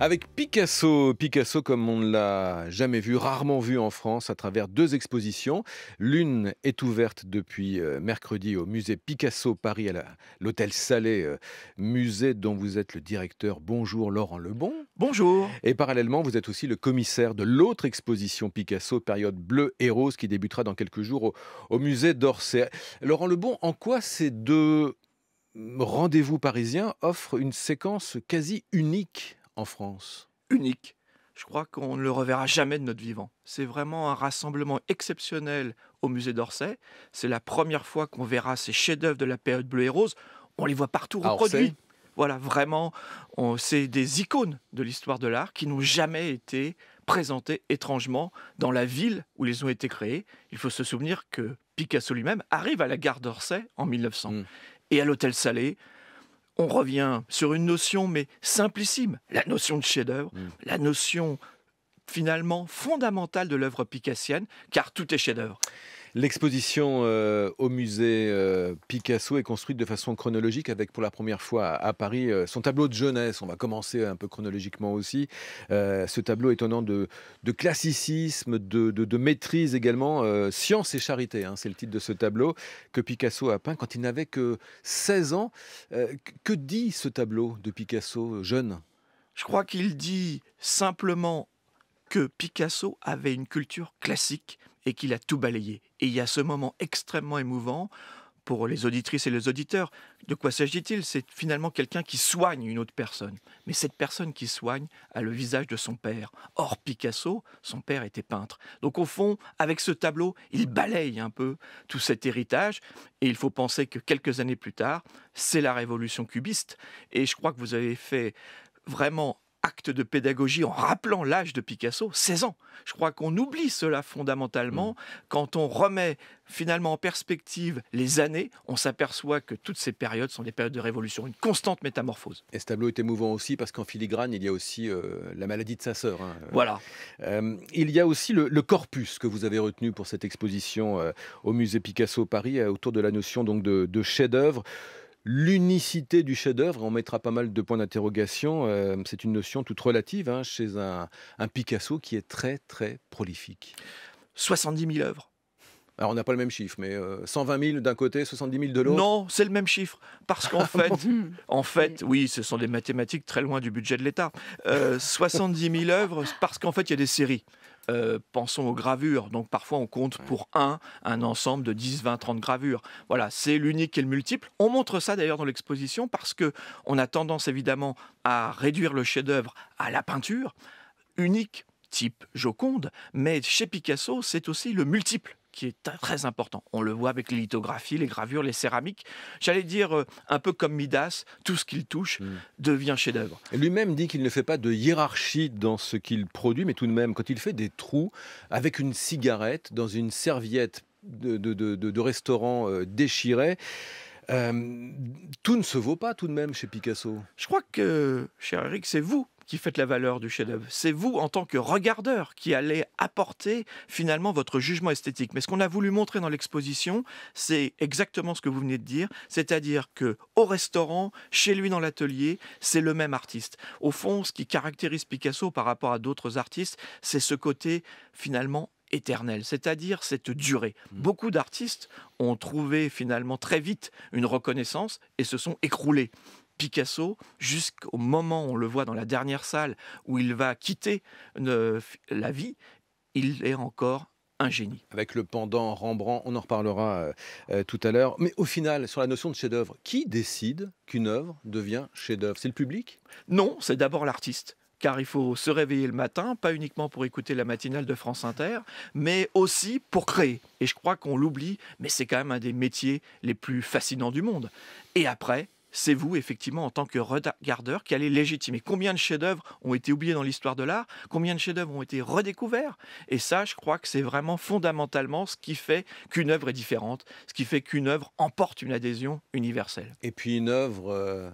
avec Picasso. Picasso comme on ne l'a jamais vu, rarement vu en France, à travers deux expositions. L'une est ouverte depuis euh, mercredi au musée Picasso Paris, à l'hôtel Salé, euh, musée dont vous êtes le directeur. Bonjour Laurent Lebon. Bonjour. Et parallèlement, vous êtes aussi le commissaire de l'autre exposition Picasso, période bleue et rose, qui débutera dans quelques jours au, musée d'Orsay. Laurent Lebon, en quoi ces deux mm, rendez-vous parisiens offrent une séquence quasi unique en France Unique. Je crois qu'on ne le reverra jamais de notre vivant. C'est vraiment un rassemblement exceptionnel au musée d'Orsay. C'est la première fois qu'on verra ces chefs-d'œuvre de la période bleue et rose. On les voit partout reproduits. Voilà, vraiment, c'est des icônes de l'histoire de l'art qui n'ont jamais été présentées étrangement dans la ville où ils ont été créés. Il faut se souvenir que Picasso lui-même arrive à la gare d'Orsay en 1900 mm. et à l'hôtel Salé on revient sur une notion, mais simplissime, la notion de chef-d'œuvre, mm. la notion finalement fondamentale de l'œuvre picassienne, car tout est chef-d'œuvre. L'exposition euh, au musée euh, Picasso est construite de façon chronologique avec pour la première fois à, Paris euh, son tableau de jeunesse. On va commencer un peu chronologiquement aussi. ce tableau étonnant de, classicisme, de, maîtrise également, science et charité, hein, c'est le titre de ce tableau que Picasso a peint quand il n'avait que 16 ans. que dit ce tableau de Picasso jeune Je crois qu'il dit simplement que Picasso avait une culture classique et qu'il a tout balayé. Et il y a ce moment extrêmement émouvant pour les auditrices et les auditeurs. De quoi s'agit-il C'est finalement quelqu'un qui soigne une autre personne. Mais cette personne qui soigne a le visage de son père. Or, Picasso, son père était peintre. Donc au fond, avec ce tableau, il balaye un peu tout cet héritage. Et il faut penser que quelques années plus tard, c'est la révolution cubiste. Et je crois que vous avez fait vraiment acte de pédagogie en rappelant l'âge de Picasso, 16 ans. Je crois qu'on oublie cela fondamentalement. Mm. Quand on remet finalement en perspective les années, on s'aperçoit que toutes ces périodes sont des périodes de révolution, une constante métamorphose. Et ce tableau est émouvant aussi parce qu'en filigrane, il y a aussi euh, la maladie de sa sœur. Hein. Voilà. Euh, il y a aussi le, corpus que vous avez retenu pour cette exposition euh, au musée Picasso Paris autour de la notion donc de, de chef-d'œuvre l'unicité du chef-d'œuvre. On mettra pas mal de points d'interrogation. Euh, c'est une notion toute relative hein, chez un, Picasso qui est très très prolifique. 70 000 œuvres. Alors, on n'a pas le même chiffre, mais 120 euh, 000 d'un côté, 70 000 de l'autre Non, c'est le même chiffre. Parce qu'en ah fait, hmm. en fait, oui, ce sont des mathématiques très loin du budget de l'État. 70 euh, 000 œuvres, parce qu'en fait, il y a des séries. Euh, pensons aux gravures. Donc parfois on compte pour un un ensemble de 10, 20, 30 gravures. Voilà, c'est l'unique et le multiple. On montre ça d'ailleurs dans l'exposition parce qu'on a tendance évidemment à réduire le chef-d'œuvre à la peinture unique type Joconde, mais chez Picasso, c'est aussi le multiple qui est très important. On le voit avec les lithographies, les gravures, les céramiques. J'allais dire, euh, un peu comme Midas, tout ce qu'il touche hmm. devient chef-d'œuvre. Lui-même dit qu'il ne fait pas de hiérarchie dans ce qu'il produit, mais tout de même, quand il fait des trous avec une cigarette dans une serviette de, de restaurant euh, déchirée. Euh, tout ne se vaut pas tout de même chez Picasso. Je crois que, cher Eric, c'est vous qui faites la valeur du chef-d'œuvre. C'est vous, en tant que regardeur, qui allez apporter finalement votre jugement esthétique. Mais ce qu'on a voulu montrer dans l'exposition, c'est exactement ce que vous venez de dire, c'est-à-dire que au restaurant, chez lui dans l'atelier, c'est le même artiste. Au fond, ce qui caractérise Picasso par rapport à d'autres artistes, c'est ce côté finalement éternelle, c'est-à-dire cette durée. Mmh. Beaucoup d'artistes ont trouvé finalement très vite une reconnaissance et se sont écroulés. Picasso, jusqu'au moment, où on le voit dans la dernière salle, où il va quitter la vie, il est encore un génie. Avec le pendant Rembrandt, on en reparlera euh, euh, tout à l'heure. Mais au final, sur la notion de chef-d'œuvre, qui décide qu'une œuvre devient chef-d'œuvre C'est le public Non, c'est d'abord l'artiste car il faut se réveiller le matin, pas uniquement pour écouter la matinale de France Inter, mais aussi pour créer. Et je crois qu'on l'oublie, mais c'est quand même un des métiers les plus fascinants du monde. Et après, c'est vous, effectivement, en tant que regardeur, qui allez légitimer. Combien de chefs-d'œuvre ont été oubliés dans l'histoire de l'art Combien de chefs-d'œuvre ont été redécouverts Et ça, je crois que c'est vraiment fondamentalement ce qui fait qu'une œuvre est différente, ce qui fait qu'une œuvre emporte une adhésion universelle. Et puis une œuvre. Euh,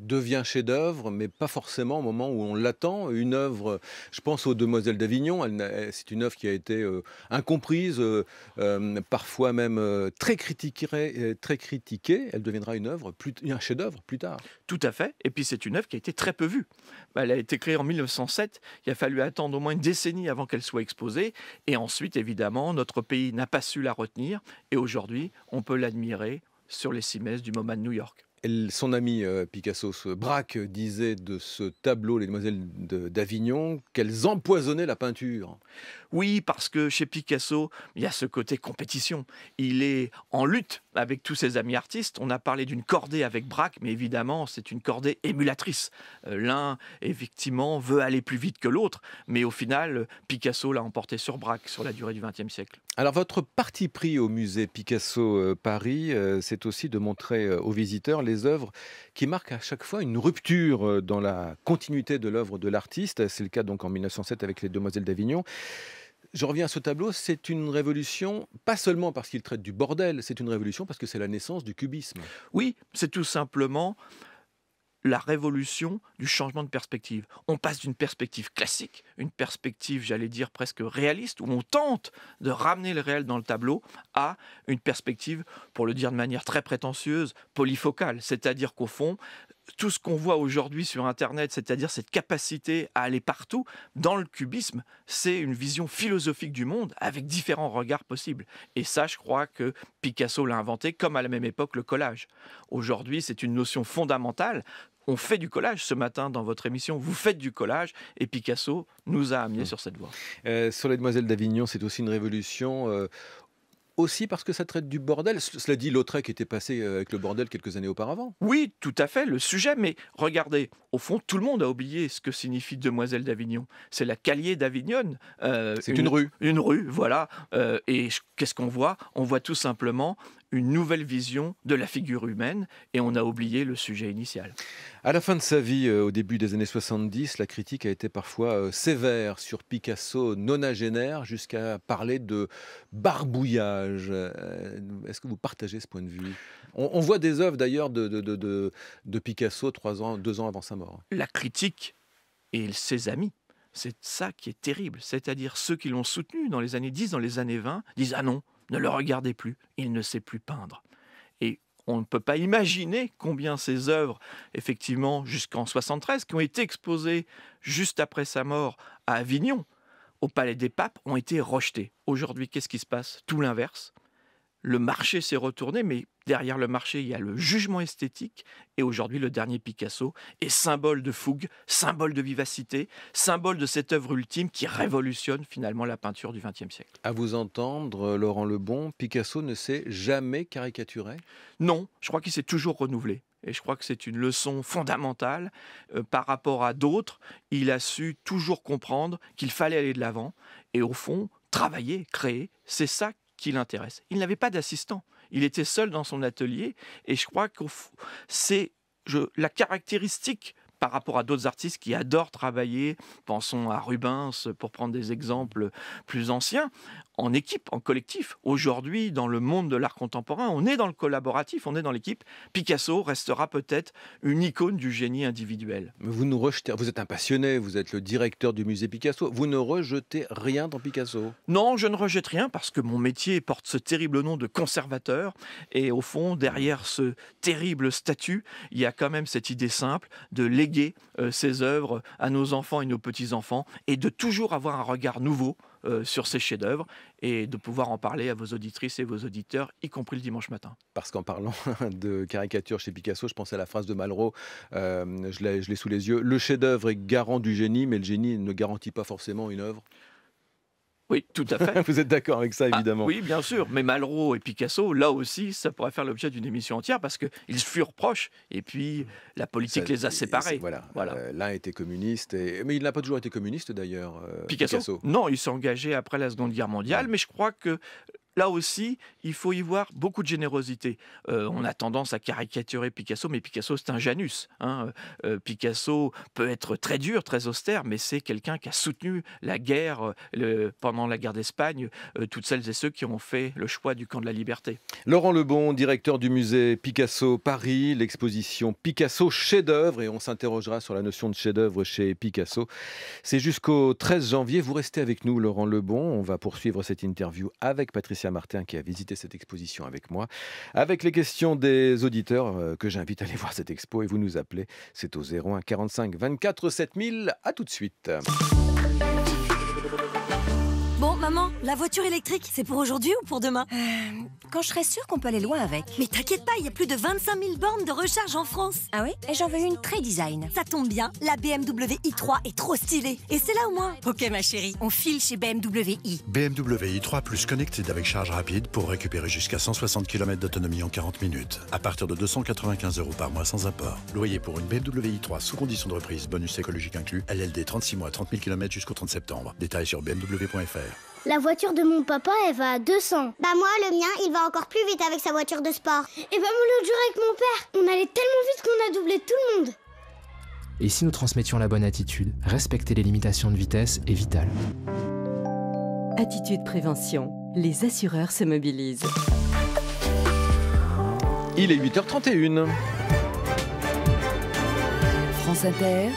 devient chef-d'œuvre, mais pas forcément au moment où on l'attend. Une œuvre, je pense aux Demoiselles d'Avignon, c'est une œuvre qui a été euh, incomprise, euh, euh, parfois même très, critiquée, Elle deviendra une œuvre, un chef-d'œuvre plus tard. Tout à fait. Et puis c'est une œuvre qui a été très peu vue. Bah, elle a été créée en 1907. Il a fallu attendre au moins une décennie avant qu'elle soit exposée. Et ensuite, évidemment, notre pays n'a pas su la retenir. Et aujourd'hui, on peut l'admirer sur les cimaises du MoMA de New York son ami euh, Picasso Braque euh, disait de ce tableau, Les Demoiselles d'Avignon, qu'elles empoisonnaient la peinture. Oui, parce que chez Picasso, il y a ce côté compétition. Il est en lutte avec tous ses amis artistes. On a parlé d'une cordée avec Braque, mais évidemment, c'est une cordée émulatrice. Euh, l'un, effectivement, veut aller plus vite que l'autre, mais au final, Picasso l'a emporté sur Braque sur la durée du XXe siècle. Alors votre parti pris au musée Picasso euh, Paris, euh, c'est aussi de montrer euh, aux visiteurs les œuvres qui marquent à chaque fois une rupture dans la continuité de l'œuvre de l'artiste. C'est le cas donc en 1907 avec les Demoiselles d'Avignon. Je reviens à ce tableau, c'est une révolution, pas seulement parce qu'il traite du bordel, c'est une révolution parce que c'est la naissance du cubisme. Oui, c'est tout simplement la révolution du changement de perspective. On passe d'une perspective classique, une perspective, j'allais dire, presque réaliste, où on tente de ramener le réel dans le tableau, à une perspective, pour le dire de manière très prétentieuse, polyfocale. C'est-à-dire qu'au fond, tout ce qu'on voit aujourd'hui sur Internet, c'est-à-dire cette capacité à aller partout, dans le cubisme, c'est une vision philosophique du monde avec différents regards possibles. Et ça, je crois que Picasso l'a inventé, comme à la même époque le collage. Aujourd'hui, c'est une notion fondamentale. On fait du collage ce matin dans votre émission, vous faites du collage et Picasso nous a amenés mmh. sur cette voie. Euh, sur les Demoiselles d'Avignon, c'est aussi une révolution euh, aussi parce que ça traite du bordel. Cela dit, Lautrec était passé euh, avec le bordel quelques années auparavant. Oui, tout à fait, le sujet. Mais regardez, au fond, tout le monde a oublié ce que signifie Demoiselle d'Avignon. C'est la Calier d'Avignon. Euh, c'est une, rue. Une rue, voilà. Euh, et qu'est-ce qu'on voit On voit tout simplement une nouvelle vision de la figure humaine et on a oublié le sujet initial. À la fin de sa vie, euh, au début des années 70, la critique a été parfois euh, sévère sur Picasso nonagénaire jusqu'à parler de barbouillage. Euh, est-ce que vous partagez ce point de vue on, voit des œuvres d'ailleurs de, Picasso trois ans, deux ans avant sa mort. La critique et ses amis. C'est ça qui est terrible. C'est-à-dire ceux qui l'ont soutenu dans les années 10, dans les années 20, disent Ah non, ne le regardez plus, il ne sait plus peindre on ne peut pas imaginer combien ces œuvres, effectivement, jusqu'en 73, qui ont été exposées juste après sa mort à Avignon, au Palais des Papes, ont été rejetées. Aujourd'hui, qu'est-ce qui se passe Tout l'inverse. Le marché s'est retourné, mais Derrière le marché, il y a le jugement esthétique. Et aujourd'hui, le dernier Picasso est symbole de fougue, symbole de vivacité, symbole de cette œuvre ultime qui révolutionne finalement la peinture du XXe siècle. À vous entendre, Laurent Lebon, Picasso ne s'est jamais caricaturé Non, je crois qu'il s'est toujours renouvelé. Et je crois que c'est une leçon fondamentale euh, par rapport à d'autres. Il a su toujours comprendre qu'il fallait aller de l'avant et au fond, travailler, créer, c'est ça qui l'intéresse. Il n'avait pas d'assistant. Il était seul dans son atelier et je crois que c'est la caractéristique par rapport à d'autres artistes qui adorent travailler, pensons à Rubens pour prendre des exemples plus anciens, en équipe, en collectif. Aujourd'hui, dans le monde de l'art contemporain, on est dans le collaboratif, on est dans l'équipe. Picasso restera peut-être une icône du génie individuel. Mais vous nous rejetez, vous êtes un passionné, vous êtes le directeur du musée Picasso, vous ne rejetez rien dans Picasso Non, je ne rejette rien parce que mon métier porte ce terrible nom de conservateur et au fond, derrière ce terrible statut, il y a quand même cette idée simple de léguer euh, ses œuvres à nos enfants et nos petits-enfants et de toujours avoir un regard nouveau euh, sur ces chefs-d'œuvre et de pouvoir en parler à vos auditrices et vos auditeurs, y compris le dimanche matin. Parce qu'en parlant de caricature chez Picasso, je pensais à la phrase de Malraux, euh, je l'ai sous les yeux, le chef-d'œuvre est garant du génie, mais le génie ne garantit pas forcément une œuvre. Oui, tout à fait. Vous êtes d'accord avec ça, ah, évidemment. oui, bien sûr. Mais Malraux et Picasso, là aussi, ça pourrait faire l'objet d'une émission entière parce qu'ils furent proches. Et puis, la politique les a séparés. Voilà. voilà. Euh, l'un était communiste. Mais il n'a pas toujours été communiste, d'ailleurs. Euh, Picasso, Non, il s'est engagé après la Seconde Guerre mondiale. Mais je crois que là aussi, il faut y voir beaucoup de générosité. Euh, on a tendance à caricaturer Picasso, mais Picasso, c'est un Janus. Hein. Euh, euh, Picasso peut être très dur, très austère, mais c'est quelqu'un qui a soutenu la guerre pendant la guerre d'Espagne, toutes celles et ceux qui ont fait le choix du camp de la liberté. Laurent Lebon, directeur du musée Picasso Paris, l'exposition Picasso chef-d'œuvre, et on s'interrogera sur la notion de chef-d'œuvre chez Picasso. C'est jusqu'au 13 janvier. Vous restez avec nous, Laurent Lebon. On va poursuivre cette interview avec Patrice Martin qui a visité cette exposition avec moi, avec les questions des auditeurs euh, que j'invite à aller voir cette expo et vous nous appelez. C'est au 01 45 24 7000. À tout de suite. La voiture électrique, c'est pour aujourd'hui ou pour demain euh, Quand je serai sûre qu'on peut aller loin avec. Mais t'inquiète pas, il y a plus de 25 000 bornes de recharge en France. Ah oui Et j'en veux une très design. Ça tombe bien, la BMW i3 est trop stylée. Et c'est là au moins. Ok ma chérie, on file chez BMW i. BMW i3 plus connecté avec charge rapide pour récupérer jusqu'à 160 km d'autonomie en 40 minutes. À partir de 295 euros par mois sans apport. Loyer pour une BMW i3 sous condition de reprise, bonus écologique inclus, LLD 36 mois, 30 000 km jusqu'au 30 septembre. Détails sur bmw.fr. La voiture de mon papa, elle va à 200. Bah moi, le mien, il va encore plus vite avec sa voiture de sport. Et eh bah ben, moi, l'autre jour avec mon père, on allait tellement vite qu'on a doublé tout le monde. Et si nous transmettions la bonne attitude, respecter les limitations de vitesse est vital. Attitude prévention. Les assureurs se mobilisent. Il est 8h31. France Inter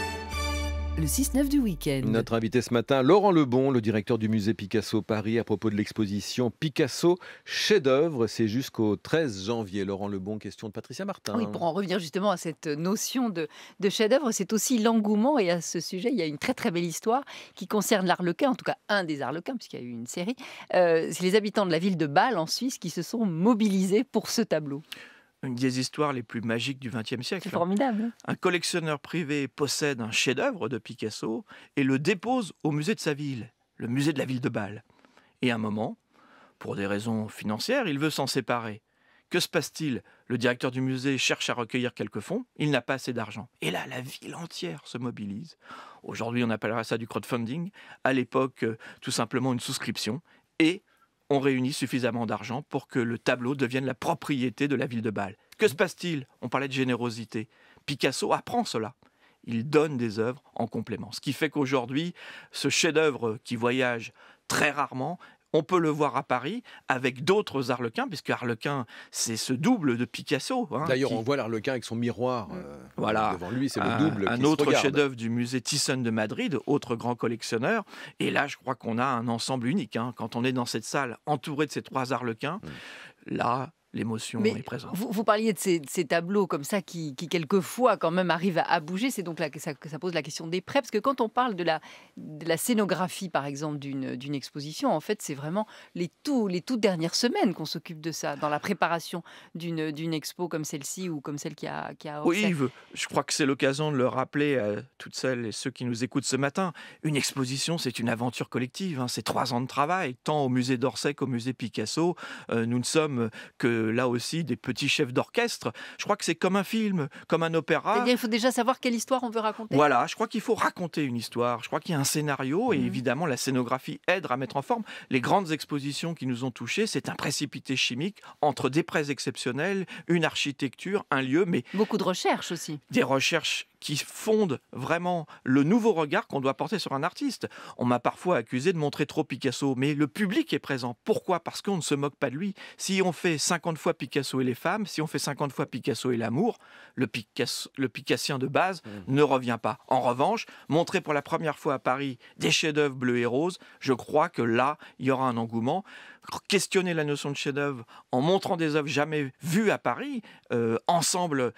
le 6-9 du week-end. Notre invité ce matin, Laurent Lebon, le directeur du musée Picasso Paris, à propos de l'exposition Picasso, chef-d'œuvre. C'est jusqu'au 13 janvier. Laurent Lebon, question de Patricia Martin. Oui, pour en revenir justement à cette notion de, chef-d'œuvre, c'est aussi l'engouement. Et à ce sujet, il y a une très très belle histoire qui concerne l'Arlequin, en tout cas un des Arlequins, puisqu'il y a eu une série. Euh, c'est les habitants de la ville de Bâle, en Suisse, qui se sont mobilisés pour ce tableau une des histoires les plus magiques du XXe siècle. C'est hein. formidable. Un collectionneur privé possède un chef-d'œuvre de Picasso et le dépose au musée de sa ville, le musée de la ville de Bâle. Et à un moment, pour des raisons financières, il veut s'en séparer. Que se passe-t-il Le directeur du musée cherche à recueillir quelques fonds, il n'a pas assez d'argent. Et là, la ville entière se mobilise. Aujourd'hui, on appellera ça du crowdfunding, à l'époque, euh, tout simplement une souscription. Et on réunit suffisamment d'argent pour que le tableau devienne la propriété de la ville de Bâle. Que se passe-t-il On parlait de générosité. Picasso apprend cela. Il donne des œuvres en complément. Ce qui fait qu'aujourd'hui, ce chef-d'œuvre qui voyage très rarement on peut le voir à Paris avec d'autres Arlequins, puisque Arlequin c'est ce double de Picasso. Hein, D'ailleurs, on voit l'Arlequin avec son miroir mm. euh, devant lui, c'est le double. Un, un autre chef-d'œuvre du musée Thyssen de Madrid, autre grand collectionneur. Et là, je crois qu'on a un ensemble unique. Hein. Quand on est dans cette salle entouré de ces trois Arlequins, mm. là, l'émotion est présente. Vous, parliez de ces, tableaux comme ça qui, quelquefois, quand même, arrivent à, bouger. C'est donc là que ça, ça, pose la question des prêts. Parce que quand on parle de la, la scénographie, par exemple, d'une exposition, en fait, c'est vraiment les, les toutes dernières semaines qu'on s'occupe de ça, dans la préparation d'une expo comme celle-ci ou comme celle qui a. Qui a oui, je crois que c'est l'occasion de le rappeler à toutes celles et ceux qui nous écoutent ce matin. Une exposition, c'est une aventure collective. Hein. C'est trois ans de travail, tant au musée d'Orsay qu'au musée Picasso. Euh, nous ne sommes que là aussi des petits chefs d'orchestre. Je crois que c'est comme un film, comme un opéra. Eh il faut déjà savoir quelle histoire on veut raconter. Voilà, je crois qu'il faut raconter une histoire. Je crois qu'il y a un scénario et mhm. évidemment la scénographie aide à mettre en forme. Les grandes expositions qui nous ont touchés, c'est un précipité chimique entre des prêts exceptionnels, une architecture, un lieu, mais beaucoup de recherches aussi. Des recherches qui fondent vraiment le nouveau regard qu'on doit porter sur un artiste. On m'a parfois accusé de montrer trop Picasso, mais le public est présent. Pourquoi Parce qu'on ne se moque pas de lui. Si on fait 50 fois Picasso et les femmes, si on fait 50 fois Picasso et l'amour, le, Picasso, le Picassien de base mmh. ne revient pas. En revanche, montrer pour la première fois à Paris des chefs-d'œuvre bleus et roses, je crois que là, il y aura un engouement. Questionner la notion de chef-d'œuvre en montrant des œuvres jamais vues à Paris, euh, ensemble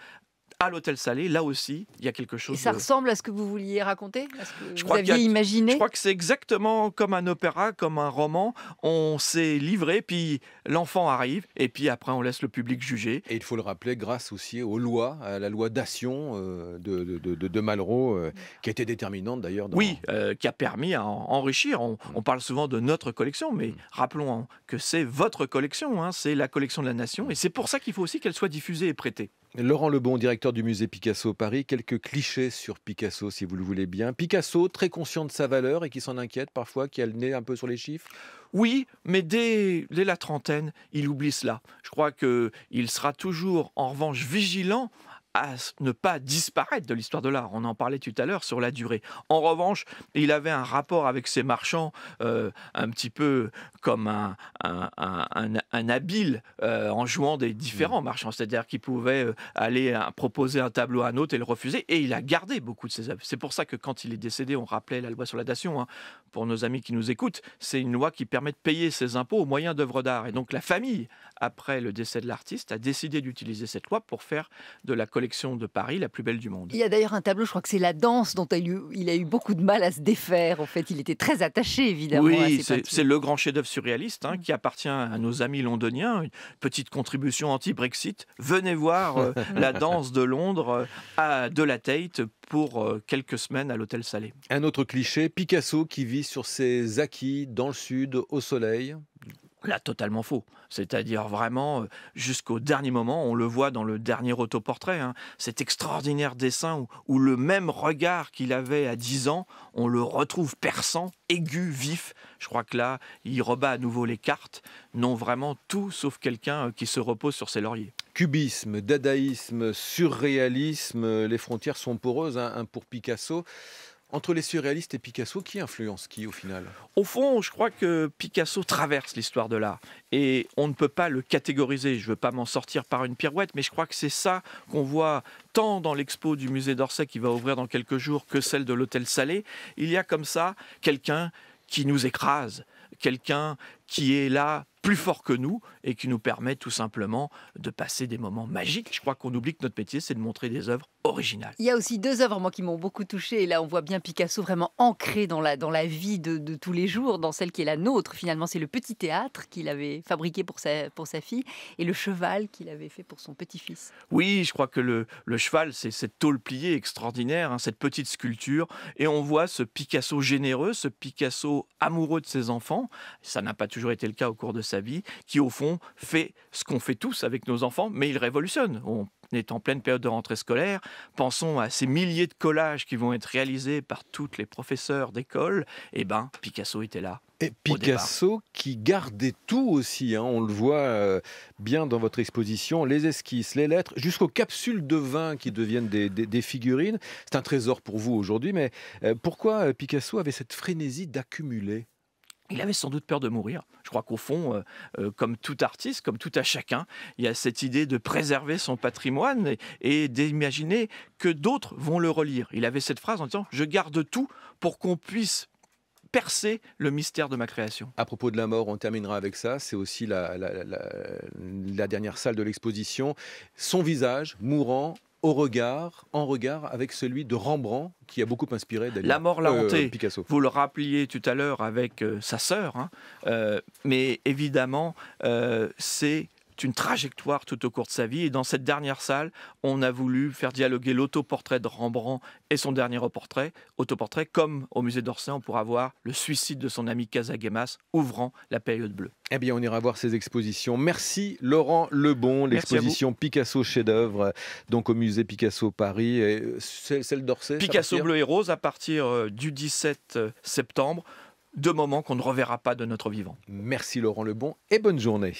à l'hôtel Salé, là aussi, il y a quelque chose. Et ça ressemble à ce que vous vouliez raconter que je vous aviez Je crois que c'est exactement comme un opéra, comme un roman. On s'est livré, puis l'enfant arrive, et puis après, on laisse le public juger. Et il faut le rappeler, grâce aussi aux lois, à la loi d'action euh, de, de, Malraux, euh, qui était déterminante d'ailleurs. Oui, euh, qui a permis à enrichir. Mm. On, parle souvent de notre collection, mais mm. rappelons que c'est votre collection, hein, c'est la collection de la nation, et c'est pour ça qu'il faut aussi qu'elle soit diffusée et prêtée. Laurent Lebon, directeur du musée Picasso Paris, quelques clichés sur Picasso, si vous le voulez bien. Picasso, très conscient de sa valeur et qui s'en inquiète parfois, qui a le nez un peu sur les chiffres Oui, mais dès, la trentaine, il oublie cela. Je crois qu'il sera toujours, en revanche, vigilant à ne pas disparaître de l'histoire de l'art. On en parlait tout à l'heure sur la durée. En revanche, il avait un rapport avec ses marchands euh, un petit peu comme un, un, habile euh, en jouant des différents mmh. marchands, c'est-à-dire qu'il pouvait euh, aller proposer un tableau à un autre et le refuser, et il a gardé beaucoup de ses œuvres. C'est pour ça que quand il est décédé, on rappelait la loi sur la hein. Pour nos amis qui nous écoutent, c'est une loi qui permet de payer ses impôts au moyen d'œuvres d'art. Et donc la famille, après le décès de l'artiste, a décidé d'utiliser cette loi pour faire de la collection de Paris, la plus belle du monde. Il y a d'ailleurs un tableau, je crois que c'est la danse dont il a, eu, beaucoup de mal à se défaire. En fait, il était très attaché, évidemment. Oui, c'est le grand chef-d'œuvre surréaliste hein, mm. qui appartient à nos amis londoniens. Une petite contribution anti-Brexit. Venez voir euh, la danse de Londres euh, à de la Tate pour euh, quelques semaines à l'hôtel Salé. Un autre cliché, Picasso qui vit sur ses acquis dans le sud, au soleil. Là, totalement faux. C'est-à-dire vraiment, euh, jusqu'au dernier moment, on le voit dans le dernier autoportrait, hein. cet extraordinaire dessin où, le même regard qu'il avait à 10 ans, on le retrouve perçant, aigu, vif. Je crois que là, il rebat à nouveau les cartes. Non, vraiment tout sauf quelqu'un euh, qui se repose sur ses lauriers. Cubisme, dadaïsme, surréalisme, euh, les frontières sont poreuses hein, hein, pour Picasso entre les surréalistes et Picasso, qui influence qui au final Au fond, je crois que Picasso traverse l'histoire de l'art et on ne peut pas le catégoriser. Je ne veux pas m'en sortir par une pirouette, mais je crois que c'est ça qu'on voit tant dans l'expo du musée d'Orsay qui va ouvrir dans quelques jours que celle de l'hôtel Salé. Il y a comme ça quelqu'un qui nous écrase, quelqu'un qui est là plus fort que nous et qui nous permet tout simplement de passer des moments magiques. Je crois qu'on oublie que notre métier, c'est de montrer des œuvres originales. Il y a aussi deux œuvres, moi, qui m'ont beaucoup touché Et là, on voit bien Picasso vraiment ancré dans la, dans la vie de, de tous les jours, dans celle qui est la nôtre. Finalement, c'est le petit théâtre qu'il avait fabriqué pour sa, pour sa fille et le cheval qu'il avait fait pour son petit-fils. Oui, je crois que le, le cheval, c'est cette tôle pliée extraordinaire, hein, cette petite sculpture. Et on voit ce Picasso généreux, ce Picasso amoureux de ses enfants. Ça n'a pas toujours été le cas au cours de sa qui au fond fait ce qu'on fait tous avec nos enfants, mais il révolutionne. On est en pleine période de rentrée scolaire. Pensons à ces milliers de collages qui vont être réalisés par toutes les professeurs d'école. Eh ben, Picasso était là. Et Picasso qui gardait tout aussi, hein, on le voit euh, bien dans votre exposition, les esquisses, les lettres, jusqu'aux capsules de vin qui deviennent des, figurines. C'est un trésor pour vous aujourd'hui, mais euh, pourquoi euh, Picasso avait cette frénésie d'accumuler il avait sans doute peur de mourir. Je crois qu'au fond, euh, euh, comme tout artiste, comme tout à chacun, il y a cette idée de préserver son patrimoine et, d'imaginer que d'autres vont le relire. Il avait cette phrase en disant ⁇ Je garde tout pour qu'on puisse percer le mystère de ma création. À propos de la mort, on terminera avec ça. C'est aussi la, la, dernière salle de l'exposition. Son visage mourant au regard, en regard avec celui de Rembrandt, qui a beaucoup inspiré La mort, la honte. Euh, Vous le rappeliez tout à l'heure avec euh, sa sœur, hein. euh, mais évidemment, c'est une trajectoire tout au cours de sa vie. Et dans cette dernière salle, on a voulu faire dialoguer l'autoportrait de Rembrandt et son dernier portrait, autoportrait, comme au musée d'Orsay, on pourra voir le suicide de son ami Casagemas, ouvrant la période bleue. Eh bien, on ira voir ces expositions. Merci Laurent Lebon, l'exposition Picasso chef-d'œuvre, donc au musée Picasso Paris, et celle d'Orsay. Picasso bleu et rose à partir euh, du 17 euh, septembre, deux moments qu'on ne reverra pas de notre vivant. Merci Laurent Lebon et bonne journée.